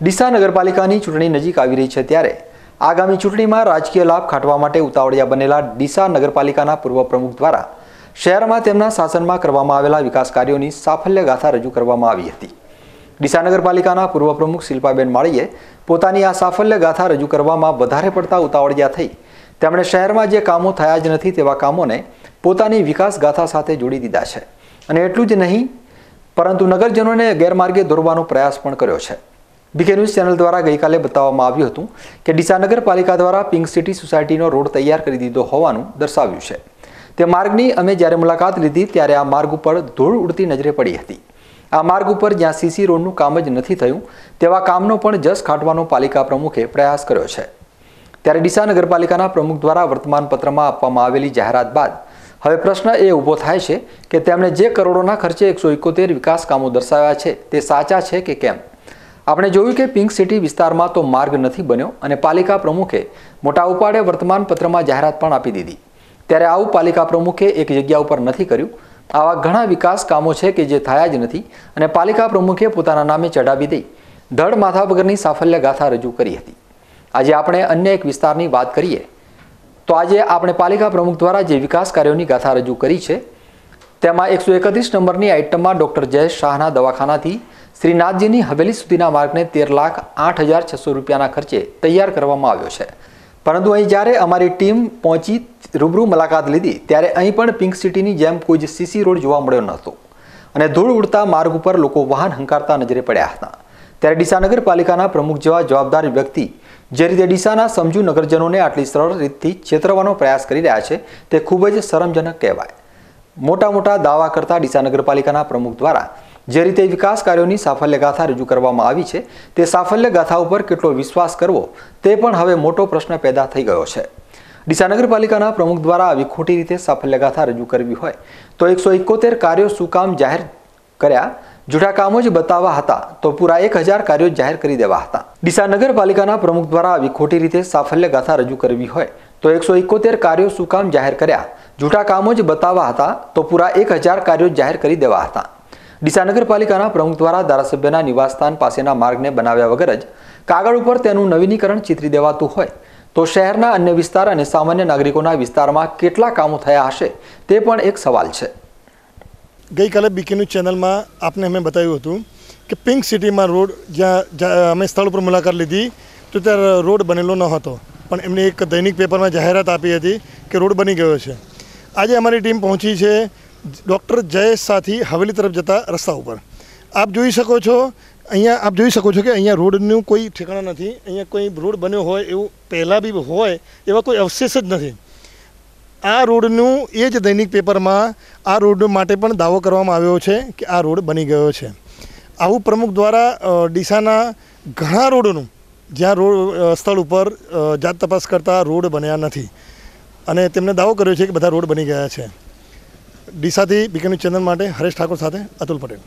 ડીસા નગરપાલિકાની ચૂંટણી નજીક આવી રહી છે ત્યારે આગામી ચૂંટણીમાં રાજકીય લાભ ખાટવા માટે ઉતાવળિયા બનેલા ડીસા નગરપાલિકાના પૂર્વ પ્રમુખ દ્વારા શહેરમાં તેમના શાસનમાં કરવામાં આવેલા વિકાસ કાર્યોની સાફલ્યગાથા રજૂ કરવામાં આવી હતી ડીસા નગરપાલિકાના પૂર્વ પ્રમુખ શિલ્પાબેન માળીએ પોતાની આ સાફલ્યગાથા રજૂ કરવામાં વધારે પડતા ઉતાવળિયા થઈ તેમણે શહેરમાં જે કામો થયા જ નથી તેવા કામોને પોતાની વિકાસ ગાથા સાથે જોડી દીધા છે અને એટલું જ નહીં પરંતુ નગરજનોને ગેરમાર્ગે દોરવાનો પ્રયાસ પણ કર્યો છે બીકે ન્યૂઝ ચેનલ દ્વારા ગઈકાલે બતાવવામાં આવ્યું હતું કે ડીસા નગરપાલિકા દ્વારા પિંક સિટી સોસાયટીનો રોડ તૈયાર કરી દીધો હોવાનું દર્શાવ્યું છે તે માર્ગની અમે જ્યારે મુલાકાત લીધી ત્યારે આ માર્ગ ઉપર ધૂળ ઉડતી નજરે પડી હતી આ માર્ગ ઉપર જ્યાં સીસી રોડનું કામ જ નથી થયું તેવા કામનો પણ જસ ખાટવાનો પાલિકા પ્રમુખે પ્રયાસ કર્યો છે ત્યારે ડીસા નગરપાલિકાના પ્રમુખ દ્વારા વર્તમાનપત્રમાં આપવામાં આવેલી જાહેરાત બાદ હવે પ્રશ્ન એ ઊભો થાય છે કે તેમણે જે કરોડોના ખર્ચે એકસો વિકાસ કામો દર્શાવ્યા છે તે સાચા છે કે કેમ આપણે જોયું કે પિંક સિટી વિસ્તારમાં તો માર્ગ નથી બન્યો અને પાલિકા પ્રમુખે મોટા ઉપાડે વર્તમાન પત્રમાં જાહેરાત પણ આપી દીધી ત્યારે આવું પાલિકા પ્રમુખે એક જગ્યા ઉપર નથી કર્યું આવા ઘણા વિકાસ કામો છે કે જે થયા જ નથી અને પાલિકા પ્રમુખે પોતાના નામે ચઢાવી દઈ ધડ માથા વગરની સાફલ્ય ગાથા રજૂ કરી હતી આજે આપણે અન્ય એક વિસ્તારની વાત કરીએ તો આજે આપણે પાલિકા પ્રમુખ દ્વારા જે વિકાસ કાર્યોની ગાથા રજૂ કરી છે તેમાં એકસો એકત્રીસ નંબરની આઇટમમાં ડૉક્ટર જયેશ શાહના દવાખાનાથી શ્રીનાથજીની હવેલી સુધીના માર્ગને તેર લાખ આઠ હજાર છસો રૂપિયાના ખર્ચે તૈયાર કરવામાં આવ્યો છે પરંતુ અહીં જ્યારે અમારી ટીમ પહોંચી રૂબરૂ મુલાકાત લીધી ત્યારે અહીં પણ પિંક સિટીની જેમ કોઈ જ સીસી રોડ જોવા મળ્યો ન હતો અને ધૂળ ઉડતા માર્ગ ઉપર લોકો વાહન હંકારતા નજરે પડ્યા હતા ત્યારે ડીસા નગરપાલિકાના પ્રમુખ જેવા જવાબદાર વ્યક્તિ જે રીતે ડીસાના સમજુ નગરજનોને આટલી સરળ રીતથી છેતરવાનો પ્રયાસ કરી રહ્યા છે તે ખૂબ જ શરમજનક કહેવાય મોટા મોટા દાવા કરતા ડીસા નગરપાલિકાના પ્રમુખ દ્વારા જે રીતે વિકાસ કાર્યોની સાફલ્ય ગાથા રજૂ કરવામાં આવી છે તે સાફલ્ય ગાથા ઉપર કેટલો વિશ્વાસ કરવો તે પણ હવે મોટો પ્રશ્ન પેદા થઈ ગયો છે ડીસા નગરપાલિકાના પ્રમુખ દ્વારા આવી ખોટી રીતે સાફલ્ય ગાથા રજૂ કરવી હોય તો એકસો એકોતેર કાર્યો સુકામ જાહેર કર્યા જૂઠા કામો જ બતાવવા હતા તો પૂરા એક હજાર કાર્યો જાહેર કરી દેવા હતા ડીસા નગરપાલિકાના પ્રમુખ દ્વારા આવી ખોટી રીતે સાફલ્ય ગાથા રજૂ કરવી હોય તો એકસો એકોતેર કાર્યો સુકામ જાહેર કર્યા જૂઠા કામો જ બતાવવા હતા તો પૂરા એક હજાર કાર્યો જાહેર કરી દેવા હતા ડીસા નગરપાલિકાના પ્રમુખ દ્વારા ધારાસભ્યના નિવાસસ્થાન પાસેના માર્ગને બનાવ્યા વગર જ કાગળ ઉપર તેનું નવીનીકરણ ચિત્રી દેવાતું હોય તો શહેરના અન્ય વિસ્તાર અને સામાન્ય નાગરિકોના વિસ્તારમાં કેટલા કામો થયા હશે તે પણ એક સવાલ છે ગઈકાલે બીકી ન્યૂઝ ચેનલમાં આપને અમે બતાવ્યું હતું કે પિંક સિટીમાં રોડ જ્યાં અમે સ્થળ ઉપર મુલાકાત લીધી તો ત્યાં રોડ બનેલો ન હતો પણ એમને એક દૈનિક પેપરમાં જાહેરાત આપી હતી કે રોડ બની ગયો છે આજે અમારી ટીમ પહોંચી છે ડૉક્ટર જયેશ સાથી હવેલી તરફ જતા રસ્તા ઉપર આપ જોઈ શકો છો અહીંયા આપ જોઈ શકો છો કે અહીંયા રોડનું કોઈ ઠેકાણા નથી અહીંયા કોઈ રોડ બન્યો હોય એવું પહેલાં બી હોય એવા કોઈ અવશેષ જ નથી આ રોડનું એ જ દૈનિક પેપરમાં આ રોડ માટે પણ દાવો કરવામાં આવ્યો છે કે આ રોડ બની ગયો છે આવું પ્રમુખ દ્વારા ડીસાના ઘણા રોડોનું જ્યાં રોડ સ્થળ ઉપર જાત તપાસ કરતા રોડ બન્યા નથી અને તેમણે દાવો કર્યો છે કે બધા રોડ બની ગયા છે ડીસાથી બીકેનું ચંદન માટે હરેશ ઠાકોર સાથે અતુલ પટેલ